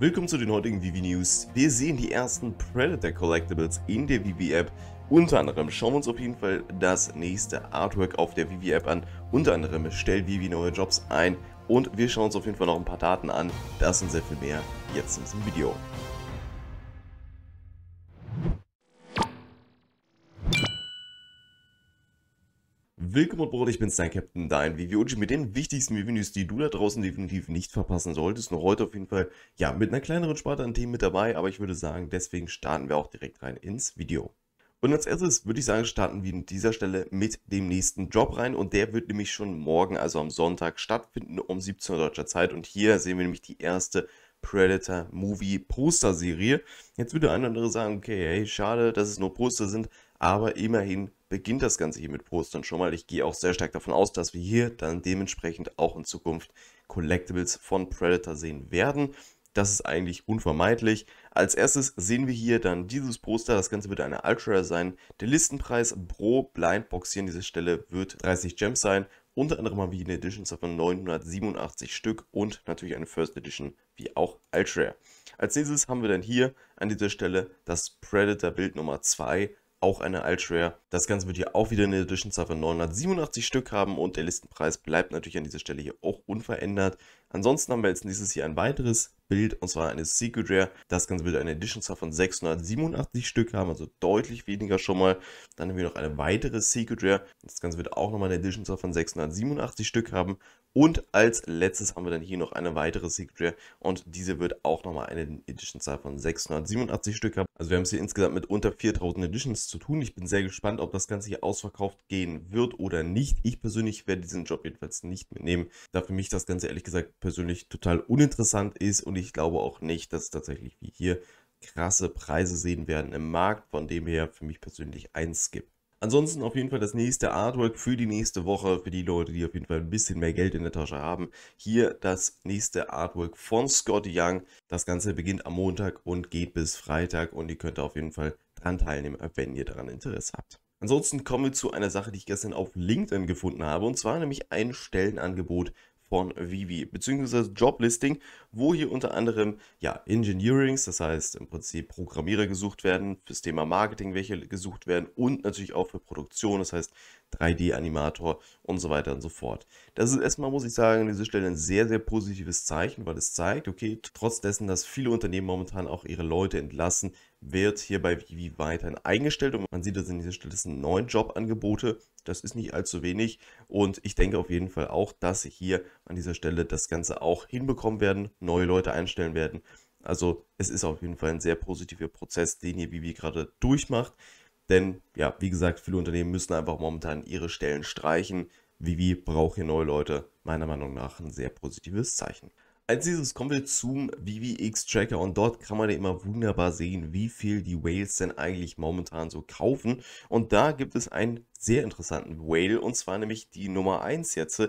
Willkommen zu den heutigen Vivi News. Wir sehen die ersten Predator Collectibles in der Vivi App. Unter anderem schauen wir uns auf jeden Fall das nächste Artwork auf der Vivi App an. Unter anderem stellt Vivi neue Jobs ein und wir schauen uns auf jeden Fall noch ein paar Daten an. Das und sehr viel mehr jetzt in diesem Video. Willkommen und Brot, ich bin's, dein Captain, dein Vivioji mit den wichtigsten Reviews, die du da draußen definitiv nicht verpassen solltest. Noch heute auf jeden Fall, ja, mit einer kleineren Sparte an Themen mit dabei, aber ich würde sagen, deswegen starten wir auch direkt rein ins Video. Und als erstes würde ich sagen, starten wir an dieser Stelle mit dem nächsten Job rein und der wird nämlich schon morgen, also am Sonntag, stattfinden um 17 Uhr deutscher Zeit und hier sehen wir nämlich die erste Predator Movie Poster Serie. Jetzt würde ein oder andere sagen, okay, hey, schade, dass es nur Poster sind, aber immerhin beginnt das Ganze hier mit Postern schon mal. Ich gehe auch sehr stark davon aus, dass wir hier dann dementsprechend auch in Zukunft Collectibles von Predator sehen werden. Das ist eigentlich unvermeidlich. Als erstes sehen wir hier dann dieses Poster. Das Ganze wird eine Ultra sein. Der Listenpreis pro Blindbox hier an dieser Stelle wird 30 Gems sein. Unter anderem haben wir hier eine Edition von 987 Stück und natürlich eine First Edition wie auch Ultra. Als nächstes haben wir dann hier an dieser Stelle das Predator Bild Nummer 2 auch eine Altrare. Das Ganze wird hier auch wieder eine Edition-Zahl von 987 Stück haben und der Listenpreis bleibt natürlich an dieser Stelle hier auch unverändert. Ansonsten haben wir jetzt nächstes hier ein weiteres Bild und zwar eine Secret Rare. Das Ganze wird eine Edition-Zahl von 687 Stück haben, also deutlich weniger schon mal. Dann haben wir noch eine weitere Secret Rare. Das Ganze wird auch nochmal eine Edition-Zahl von 687 Stück haben und als letztes haben wir dann hier noch eine weitere Secret Rare und diese wird auch nochmal eine Edition-Zahl von 687 Stück haben. Also wir haben es hier insgesamt mit unter 4000 Editions zu tun. Ich bin sehr gespannt, ob das Ganze hier ausverkauft gehen wird oder nicht. Ich persönlich werde diesen Job jedenfalls nicht mitnehmen, da für mich das Ganze ehrlich gesagt persönlich total uninteressant ist und ich glaube auch nicht, dass tatsächlich wie hier krasse Preise sehen werden im Markt. Von dem her für mich persönlich ein Skip. Ansonsten auf jeden Fall das nächste Artwork für die nächste Woche, für die Leute, die auf jeden Fall ein bisschen mehr Geld in der Tasche haben. Hier das nächste Artwork von Scott Young. Das Ganze beginnt am Montag und geht bis Freitag und ihr könnt auf jeden Fall daran teilnehmen, wenn ihr daran Interesse habt. Ansonsten kommen wir zu einer Sache, die ich gestern auf LinkedIn gefunden habe, und zwar nämlich ein Stellenangebot von Vivi, beziehungsweise Joblisting, wo hier unter anderem ja Engineerings, das heißt im Prinzip Programmierer gesucht werden, fürs Thema Marketing welche gesucht werden und natürlich auch für Produktion, das heißt 3D-Animator und so weiter und so fort. Das ist erstmal, muss ich sagen, an dieser Stelle ein sehr, sehr positives Zeichen, weil es zeigt, okay, trotz dessen, dass viele Unternehmen momentan auch ihre Leute entlassen, wird hier bei Vivi weiterhin eingestellt und man sieht, dass in dieser Stelle sind neun Jobangebote. Das ist nicht allzu wenig und ich denke auf jeden Fall auch, dass sie hier an dieser Stelle das Ganze auch hinbekommen werden, neue Leute einstellen werden. Also es ist auf jeden Fall ein sehr positiver Prozess, den hier Vivi gerade durchmacht. Denn ja, wie gesagt, viele Unternehmen müssen einfach momentan ihre Stellen streichen. Vivi braucht hier neue Leute. Meiner Meinung nach ein sehr positives Zeichen. Als nächstes kommen wir zum VVX Tracker und dort kann man ja immer wunderbar sehen, wie viel die Whales denn eigentlich momentan so kaufen. Und da gibt es einen sehr interessanten Whale und zwar nämlich die Nummer 1 jetzt,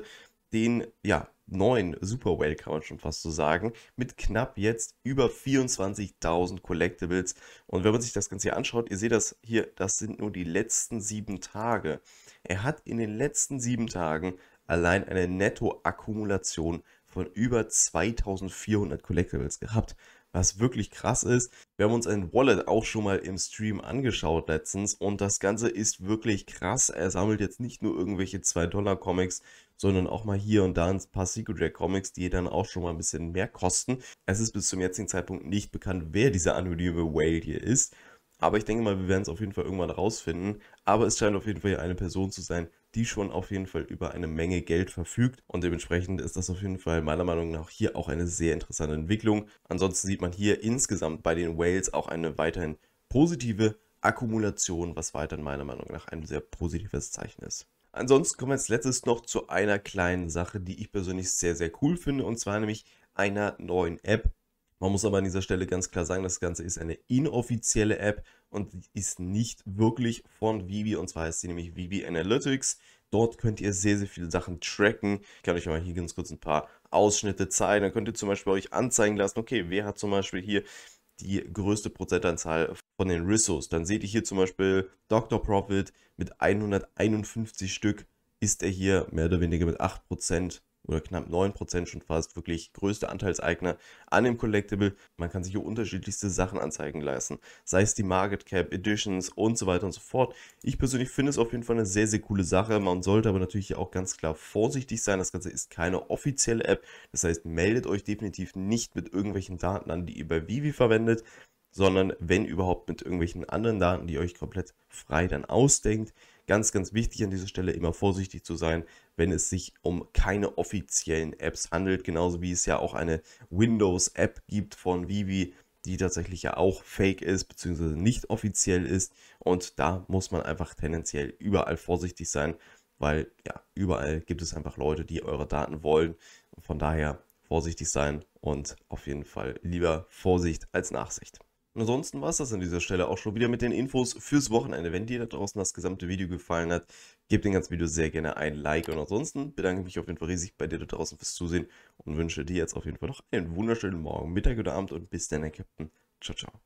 den ja, neuen Super Whale kann man schon fast so sagen, mit knapp jetzt über 24.000 Collectibles. Und wenn man sich das Ganze hier anschaut, ihr seht das hier, das sind nur die letzten sieben Tage. Er hat in den letzten sieben Tagen allein eine Nettoakkumulation von über 2400 Collectibles gehabt, was wirklich krass ist. Wir haben uns ein Wallet auch schon mal im Stream angeschaut letztens und das Ganze ist wirklich krass. Er sammelt jetzt nicht nur irgendwelche 2-Dollar-Comics, sondern auch mal hier und da ein paar Secret Rare Comics, die dann auch schon mal ein bisschen mehr kosten. Es ist bis zum jetzigen Zeitpunkt nicht bekannt, wer dieser anonyme Whale hier ist. Aber ich denke mal, wir werden es auf jeden Fall irgendwann rausfinden. Aber es scheint auf jeden Fall eine Person zu sein, die schon auf jeden Fall über eine Menge Geld verfügt. Und dementsprechend ist das auf jeden Fall meiner Meinung nach hier auch eine sehr interessante Entwicklung. Ansonsten sieht man hier insgesamt bei den Whales auch eine weiterhin positive Akkumulation, was weiterhin meiner Meinung nach ein sehr positives Zeichen ist. Ansonsten kommen wir als letztes noch zu einer kleinen Sache, die ich persönlich sehr, sehr cool finde, und zwar nämlich einer neuen App. Man muss aber an dieser Stelle ganz klar sagen, das Ganze ist eine inoffizielle App und ist nicht wirklich von Vivi und zwar heißt sie nämlich Vivi Analytics. Dort könnt ihr sehr, sehr viele Sachen tracken. Ich kann euch mal hier ganz kurz ein paar Ausschnitte zeigen. Dann könnt ihr zum Beispiel euch anzeigen lassen, okay, wer hat zum Beispiel hier die größte Prozentanzahl von den Rissos. Dann seht ihr hier zum Beispiel Dr. Profit mit 151 Stück ist er hier mehr oder weniger mit 8% oder knapp 9% schon fast, wirklich größte Anteilseigner an dem Collectible. Man kann sich hier unterschiedlichste Sachen anzeigen lassen, sei es die Market Cap, Editions und so weiter und so fort. Ich persönlich finde es auf jeden Fall eine sehr, sehr coole Sache. Man sollte aber natürlich auch ganz klar vorsichtig sein. Das Ganze ist keine offizielle App. Das heißt, meldet euch definitiv nicht mit irgendwelchen Daten an, die ihr bei Vivi verwendet, sondern wenn überhaupt mit irgendwelchen anderen Daten, die ihr euch komplett frei dann ausdenkt. Ganz, ganz wichtig an dieser Stelle immer vorsichtig zu sein, wenn es sich um keine offiziellen Apps handelt, genauso wie es ja auch eine Windows-App gibt von Vivi, die tatsächlich ja auch fake ist, beziehungsweise nicht offiziell ist. Und da muss man einfach tendenziell überall vorsichtig sein, weil ja, überall gibt es einfach Leute, die eure Daten wollen. von daher vorsichtig sein und auf jeden Fall lieber Vorsicht als Nachsicht ansonsten war es das an dieser Stelle auch schon wieder mit den Infos fürs Wochenende. Wenn dir da draußen das gesamte Video gefallen hat, gib dem ganzen Video sehr gerne ein Like. Und ansonsten bedanke ich mich auf jeden Fall riesig bei dir da draußen fürs Zusehen und wünsche dir jetzt auf jeden Fall noch einen wunderschönen Morgen, Mittag oder Abend und bis dann, Herr Captain. Ciao, ciao.